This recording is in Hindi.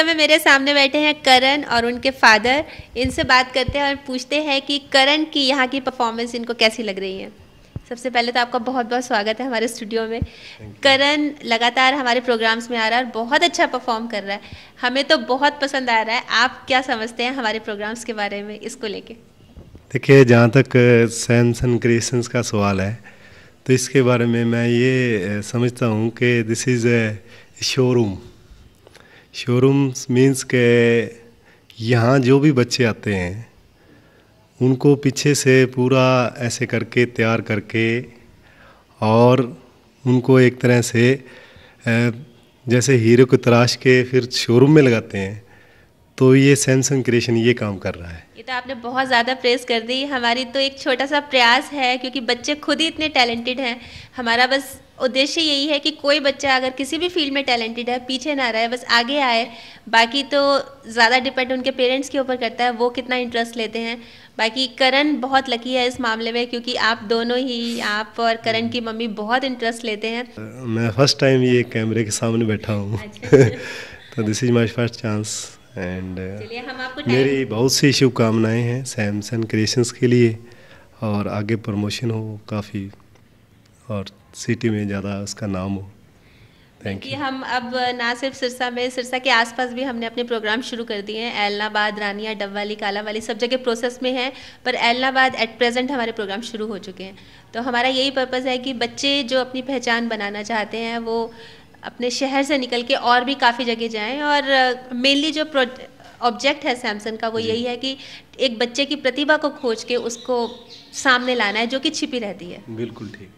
समय मेरे सामने बैठे हैं करण और उनके फादर इनसे बात करते हैं और पूछते हैं कि करण की यहाँ की परफॉर्मेंस इनको कैसी लग रही है सबसे पहले तो आपका बहुत बहुत स्वागत है हमारे स्टूडियो में करण लगातार हमारे प्रोग्राम्स में आ रहा है और बहुत अच्छा परफॉर्म कर रहा है हमें तो बहुत पसंद आ रहा है आप क्या समझते हैं हमारे प्रोग्राम्स के बारे में इसको लेके देखिए जहाँ तक सैम्स एंड क्रिएशंस का सवाल है तो इसके बारे में मैं ये समझता हूँ कि this is a showroom showrooms means के यहाँ जो भी बच्चे आते हैं उनको पीछे से पूरा ऐसे करके तैयार करके और उनको एक तरह से जैसे हीरो को तराश के फिर शोरूम में लगाते हैं तो ये सैमसंग क्रिएशन ये काम कर रहा है ये तो आपने बहुत ज़्यादा प्रेस कर दी हमारी तो एक छोटा सा प्रयास है क्योंकि बच्चे खुद ही इतने टैलेंटेड हैं हमारा बस उद्देश्य यही है कि कोई बच्चा अगर किसी भी फील्ड में टैलेंटेड है पीछे ना रहे बस आगे आए बाकी तो ज़्यादा डिपेंड उनके पेरेंट्स के ऊपर करता है वो कितना इंटरेस्ट लेते हैं बाकी करण बहुत लकी है इस मामले में क्योंकि आप दोनों ही आप और करण की मम्मी बहुत इंटरेस्ट लेते हैं मैं फर्स्ट टाइम ये कैमरे के सामने बैठा हूँ अच्छा। तो this is my first chance Uh, and मेरी बहुत सी शुभकामनाएं हैं सैमसंग क्रिएशंस के लिए और आगे प्रमोशन हो काफ़ी और सिटी में ज़्यादा उसका नाम हो थैंक यू हम अब ना सिर्फ सिरसा में सिरसा के आसपास भी हमने अपने प्रोग्राम शुरू कर दिए हैं एलनाबाद रानिया डब्वाली वाली सब जगह प्रोसेस में हैं पर एलनाबाद एट प्रेजेंट हमारे प्रोग्राम शुरू हो चुके हैं तो हमारा यही पर्पज़ है कि बच्चे जो अपनी पहचान बनाना चाहते हैं वो अपने शहर से निकल के और भी काफ़ी जगह जाएं और मेनली जो ऑब्जेक्ट है सैमसंग का वो यही है कि एक बच्चे की प्रतिभा को खोज के उसको सामने लाना है जो कि छिपी रहती है बिल्कुल ठीक